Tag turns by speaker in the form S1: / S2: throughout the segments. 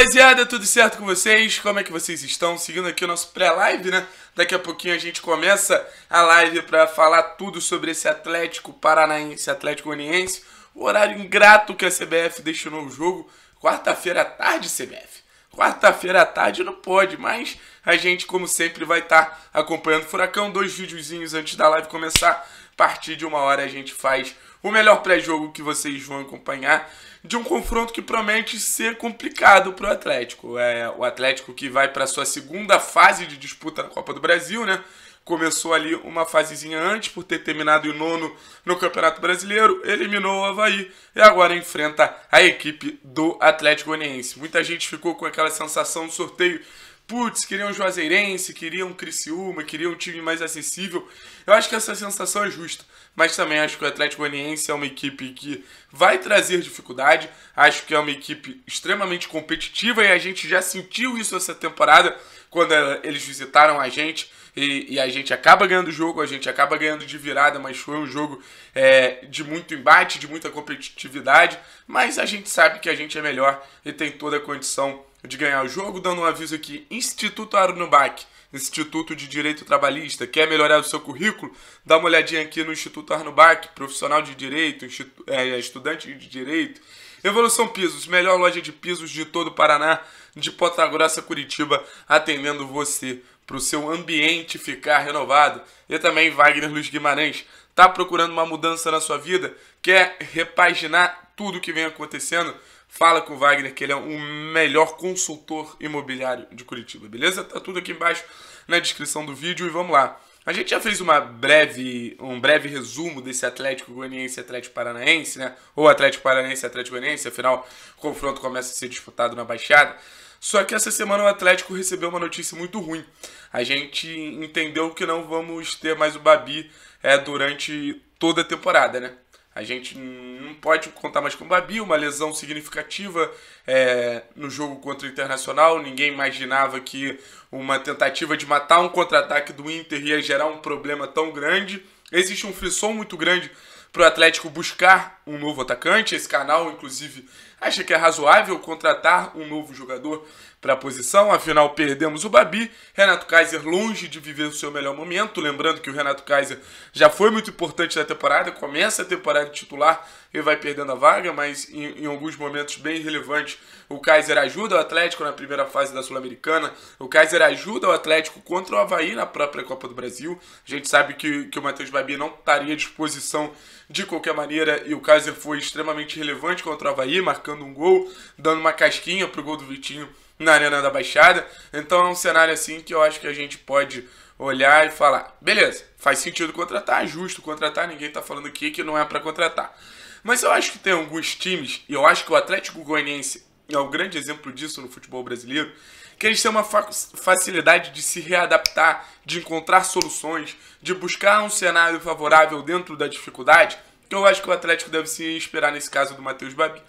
S1: rapaziada, tudo certo com vocês? Como é que vocês estão? Seguindo aqui o nosso pré-live, né? Daqui a pouquinho a gente começa a live para falar tudo sobre esse Atlético Paranaense, Atlético Goianiense. O horário ingrato que a CBF deixou o jogo, quarta-feira à tarde, CBF. Quarta-feira à tarde não pode, mas a gente, como sempre, vai estar tá acompanhando o Furacão. Dois videozinhos antes da live começar partir de uma hora a gente faz o melhor pré-jogo que vocês vão acompanhar de um confronto que promete ser complicado para o Atlético. É, o Atlético que vai para sua segunda fase de disputa na Copa do Brasil, né? Começou ali uma fasezinha antes por ter terminado em nono no Campeonato Brasileiro, eliminou o Havaí e agora enfrenta a equipe do Atlético Goianiense. Muita gente ficou com aquela sensação do sorteio putz, queria um Juazeirense, queria um Criciúma, queria um time mais acessível. Eu acho que essa sensação é justa, mas também acho que o Atlético Goianiense é uma equipe que vai trazer dificuldade, acho que é uma equipe extremamente competitiva e a gente já sentiu isso essa temporada quando eles visitaram a gente e, e a gente acaba ganhando o jogo, a gente acaba ganhando de virada, mas foi um jogo é, de muito embate, de muita competitividade, mas a gente sabe que a gente é melhor e tem toda a condição de ganhar o jogo, dando um aviso aqui: Instituto Arnubach, Instituto de Direito Trabalhista. Quer melhorar o seu currículo? Dá uma olhadinha aqui no Instituto Arnubach, profissional de direito, é, é, estudante de direito. Evolução Pisos, melhor loja de pisos de todo o Paraná, de Ponta Grossa, Curitiba, atendendo você para o seu ambiente ficar renovado. E também Wagner Luiz Guimarães. Tá procurando uma mudança na sua vida? Quer repaginar tudo que vem acontecendo? Fala com o Wagner, que ele é o melhor consultor imobiliário de Curitiba, beleza? Tá tudo aqui embaixo na descrição do vídeo e vamos lá. A gente já fez uma breve, um breve resumo desse Atlético Goianiense e Atlético Paranaense, né? Ou Atlético Paranaense e Atlético Goianiense, afinal, o confronto começa a ser disputado na Baixada. Só que essa semana o Atlético recebeu uma notícia muito ruim. A gente entendeu que não vamos ter mais o Babi é, durante toda a temporada, né? A gente não pode contar mais com o Babi, uma lesão significativa é, no jogo contra o Internacional. Ninguém imaginava que uma tentativa de matar um contra-ataque do Inter ia gerar um problema tão grande. Existe um frisson muito grande para o Atlético buscar um novo atacante. Esse canal, inclusive, acha que é razoável contratar um novo jogador para a posição. Afinal, perdemos o Babi. Renato Kaiser longe de viver o seu melhor momento. Lembrando que o Renato Kaiser já foi muito importante na temporada. Começa a temporada titular e vai perdendo a vaga, mas em, em alguns momentos bem relevantes. O Kaiser ajuda o Atlético na primeira fase da Sul-Americana. O Kaiser ajuda o Atlético contra o Havaí na própria Copa do Brasil. A gente sabe que, que o Matheus Babi não estaria à disposição de qualquer maneira e o Kaiser foi extremamente relevante contra o Havaí, marcando um gol, dando uma casquinha pro gol do Vitinho na Arena da Baixada. Então é um cenário assim que eu acho que a gente pode olhar e falar: beleza, faz sentido contratar, é justo contratar, ninguém tá falando aqui que não é para contratar. Mas eu acho que tem alguns times, e eu acho que o Atlético Goianiense é um grande exemplo disso no futebol brasileiro, que eles têm uma facilidade de se readaptar, de encontrar soluções, de buscar um cenário favorável dentro da dificuldade então, eu acho que o Atlético deve se inspirar nesse caso do Matheus Babi.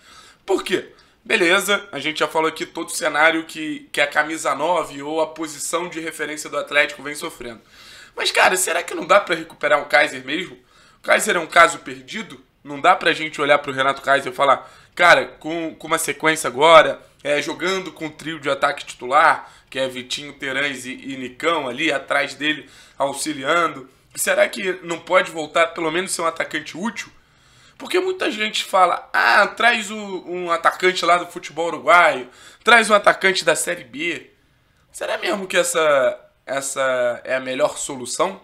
S1: Por quê? Beleza, a gente já falou aqui todo o cenário que, que a camisa 9 ou a posição de referência do Atlético vem sofrendo. Mas, cara, será que não dá para recuperar o um Kaiser mesmo? O Kaiser é um caso perdido? Não dá pra gente olhar pro Renato Kaiser e falar, cara, com, com uma sequência agora, é, jogando com o trio de ataque titular, que é Vitinho, Terãs e, e Nicão ali atrás dele, auxiliando Será que não pode voltar, pelo menos, ser um atacante útil? Porque muita gente fala, ah, traz o, um atacante lá do futebol uruguaio, traz um atacante da Série B. Será mesmo que essa, essa é a melhor solução?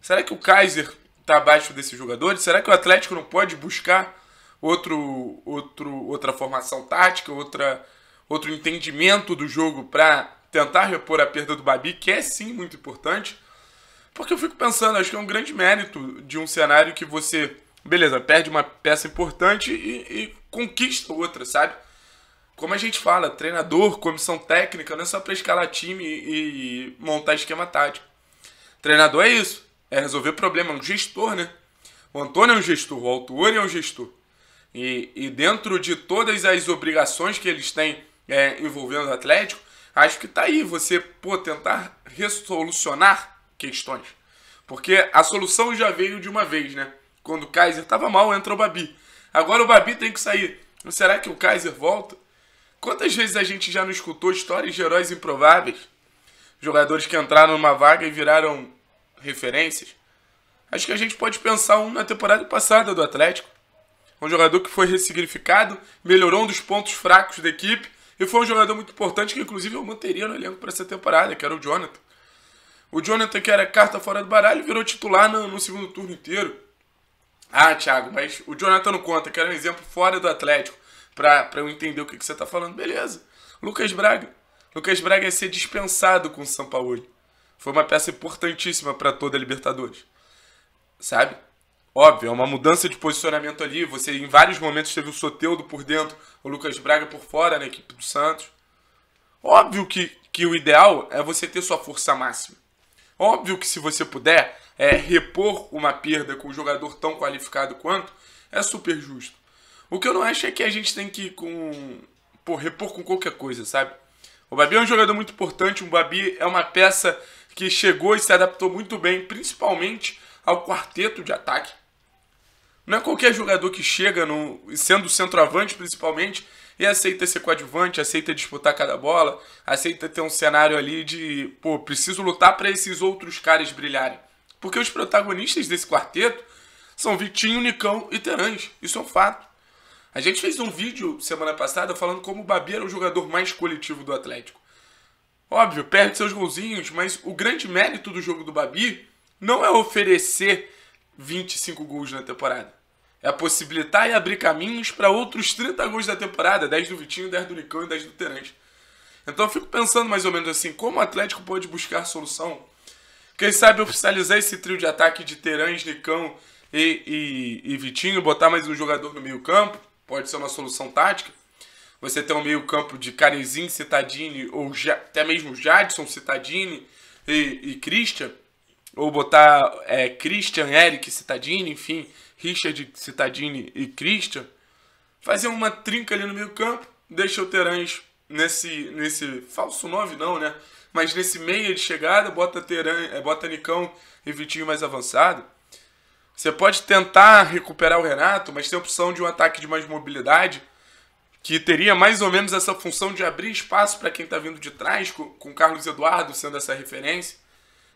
S1: Será que o Kaiser está abaixo desses jogadores? Será que o Atlético não pode buscar outro, outro, outra formação tática, outra, outro entendimento do jogo para tentar repor a perda do Babi, que é sim muito importante? Porque eu fico pensando, acho que é um grande mérito de um cenário que você, beleza, perde uma peça importante e, e conquista outra, sabe? Como a gente fala, treinador, comissão técnica, não é só para escalar time e, e montar esquema tático. Treinador é isso, é resolver problema, é um gestor, né? O Antônio é um gestor, o Altuori é um gestor. E, e dentro de todas as obrigações que eles têm é, envolvendo o Atlético, acho que tá aí você pô, tentar resolucionar questões. Porque a solução já veio de uma vez, né? Quando o Kaiser estava mal, entra o Babi. Agora o Babi tem que sair. Será que o Kaiser volta? Quantas vezes a gente já não escutou histórias de heróis improváveis? Jogadores que entraram numa vaga e viraram referências? Acho que a gente pode pensar um na temporada passada do Atlético. Um jogador que foi ressignificado, melhorou um dos pontos fracos da equipe e foi um jogador muito importante que, inclusive, eu manteria no elenco para essa temporada, que era o Jonathan. O Jonathan, que era carta fora do baralho, virou titular no, no segundo turno inteiro. Ah, Thiago, mas o Jonathan não conta, que era um exemplo fora do Atlético, pra, pra eu entender o que, que você tá falando. Beleza. Lucas Braga. Lucas Braga ia ser dispensado com o São Paulo. Foi uma peça importantíssima para toda a Libertadores. Sabe? Óbvio, é uma mudança de posicionamento ali. Você em vários momentos teve o Soteudo por dentro, o Lucas Braga por fora na equipe do Santos. Óbvio que, que o ideal é você ter sua força máxima. Óbvio que se você puder é, repor uma perda com um jogador tão qualificado quanto, é super justo. O que eu não acho é que a gente tem que com pô, repor com qualquer coisa, sabe? O Babi é um jogador muito importante, o Babi é uma peça que chegou e se adaptou muito bem, principalmente ao quarteto de ataque. Não é qualquer jogador que chega, no, sendo centroavante principalmente, e aceita ser coadjuvante, aceita disputar cada bola, aceita ter um cenário ali de, pô, preciso lutar para esses outros caras brilharem. Porque os protagonistas desse quarteto são Vitinho, Nicão e Terãs. Isso é um fato. A gente fez um vídeo semana passada falando como o Babi era o jogador mais coletivo do Atlético. Óbvio, perde seus golzinhos, mas o grande mérito do jogo do Babi não é oferecer 25 gols na temporada é possibilitar e abrir caminhos para outros 30 gols da temporada, 10 do Vitinho, 10 do Nicão e 10 do Terence. Então eu fico pensando mais ou menos assim, como o Atlético pode buscar solução? Quem sabe oficializar esse trio de ataque de Terãs, Nicão e, e, e Vitinho, botar mais um jogador no meio campo, pode ser uma solução tática. Você tem um meio campo de Carezinho, Citadini ou ja, até mesmo Jadson, Citadini e, e Christian ou botar é, Christian, Eric, Citadini, enfim, Richard, Citadini e Christian, fazer uma trinca ali no meio campo, deixa o Terãs nesse, nesse falso 9 não, né? Mas nesse meia de chegada, bota, Teran, é, bota Nicão e Vitinho mais avançado. Você pode tentar recuperar o Renato, mas tem a opção de um ataque de mais mobilidade, que teria mais ou menos essa função de abrir espaço para quem está vindo de trás, com, com Carlos Eduardo sendo essa referência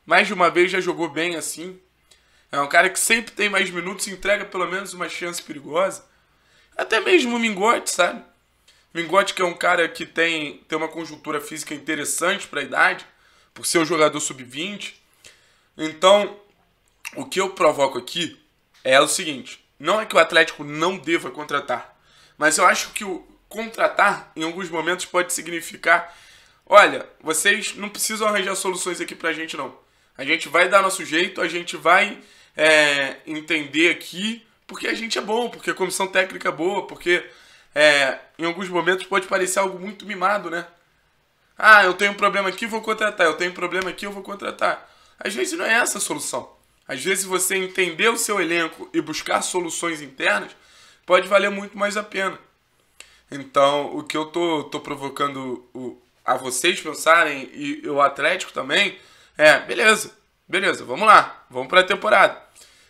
S1: mais de uma vez já jogou bem assim. É um cara que sempre tem mais minutos, entrega pelo menos uma chance perigosa. Até mesmo o Mingote, sabe? Mingote que é um cara que tem, tem uma conjuntura física interessante para a idade, por ser um jogador sub-20. Então, o que eu provoco aqui é o seguinte: não é que o Atlético não deva contratar, mas eu acho que o contratar em alguns momentos pode significar olha, vocês não precisam arranjar soluções aqui para a gente não. A gente vai dar nosso jeito, a gente vai é, entender aqui, porque a gente é bom, porque a comissão técnica é boa, porque é, em alguns momentos pode parecer algo muito mimado, né? Ah, eu tenho um problema aqui, vou contratar. Eu tenho um problema aqui, eu vou contratar. Às vezes não é essa a solução. Às vezes você entender o seu elenco e buscar soluções internas pode valer muito mais a pena. Então, o que eu tô, tô provocando o, a vocês pensarem e o Atlético também é, beleza. Beleza, vamos lá. Vamos para a temporada.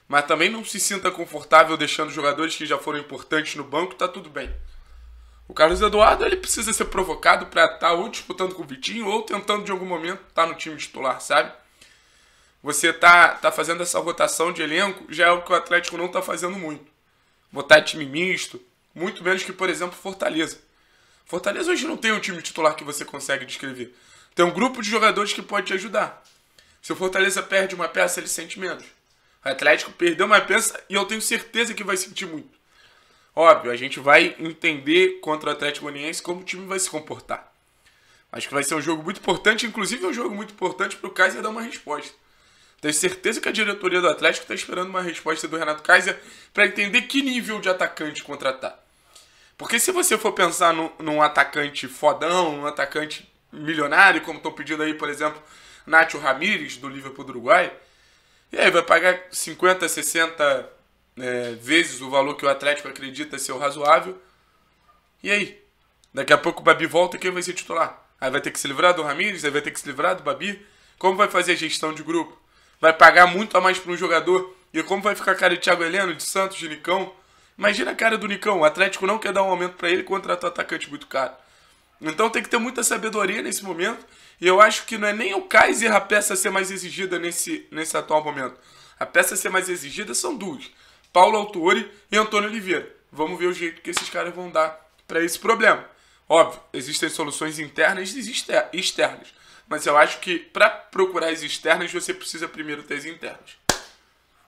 S1: Mas também não se sinta confortável deixando jogadores que já foram importantes no banco, tá tudo bem. O Carlos Eduardo ele precisa ser provocado para estar tá ou disputando com o Vitinho ou tentando de algum momento estar tá no time titular, sabe? Você tá, tá fazendo essa rotação de elenco, já é o que o Atlético não tá fazendo muito. Botar time misto, muito menos que, por exemplo, Fortaleza. Fortaleza hoje não tem um time titular que você consegue descrever. Tem um grupo de jogadores que pode te ajudar. Se o Fortaleza perde uma peça, ele sente menos. O Atlético perdeu uma peça e eu tenho certeza que vai sentir muito. Óbvio, a gente vai entender contra o Atlético Goianiense como o time vai se comportar. Acho que vai ser um jogo muito importante, inclusive é um jogo muito importante para o Kaiser dar uma resposta. Tenho certeza que a diretoria do Atlético está esperando uma resposta do Renato Kaiser para entender que nível de atacante contratar. Porque se você for pensar no, num atacante fodão, num atacante milionário, como estão pedindo aí, por exemplo, Nacho Ramírez, do Liverpool do Uruguai. E aí vai pagar 50, 60 é, vezes o valor que o Atlético acredita ser o razoável. E aí? Daqui a pouco o Babi volta quem vai ser titular? Aí vai ter que se livrar do Ramírez, aí vai ter que se livrar do Babi. Como vai fazer a gestão de grupo? Vai pagar muito a mais para um jogador? E como vai ficar a cara de Thiago Heleno, de Santos, de Nicão? Imagina a cara do Nicão. O Atlético não quer dar um aumento para ele e contrata um atacante muito caro. Então tem que ter muita sabedoria nesse momento. E eu acho que não é nem o Kaiser a peça ser mais exigida nesse, nesse atual momento. A peça ser mais exigida são duas: Paulo Autori e Antônio Oliveira. Vamos ver o jeito que esses caras vão dar para esse problema. Óbvio, existem soluções internas e externas. Mas eu acho que para procurar as externas, você precisa primeiro ter as internas.